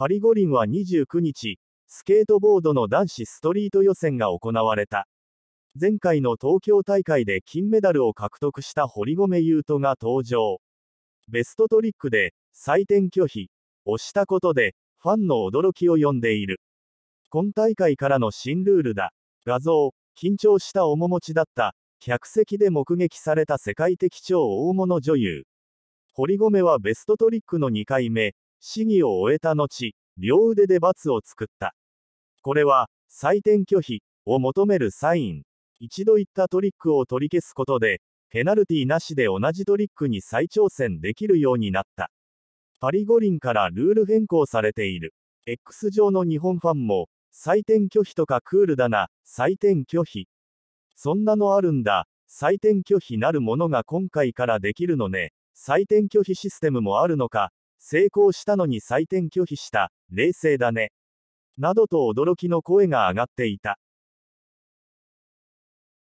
パリ五輪は29日、スケートボードの男子ストリート予選が行われた。前回の東京大会で金メダルを獲得した堀米雄斗が登場。ベストトリックで採点拒否をしたことで、ファンの驚きを呼んでいる。今大会からの新ルールだ。画像、緊張した面持ちだった、客席で目撃された世界的超大物女優。堀米はベストトリックの2回目、試技を終えた後、両腕で罰を作った。これは、採点拒否を求めるサイン。一度言ったトリックを取り消すことで、ペナルティなしで同じトリックに再挑戦できるようになった。パリ五輪からルール変更されている。X 上の日本ファンも、採点拒否とかクールだな、採点拒否。そんなのあるんだ、採点拒否なるものが今回からできるのね、採点拒否システムもあるのか、成功したのに採点拒否した、冷静だね。などと驚きの声が上がっていた。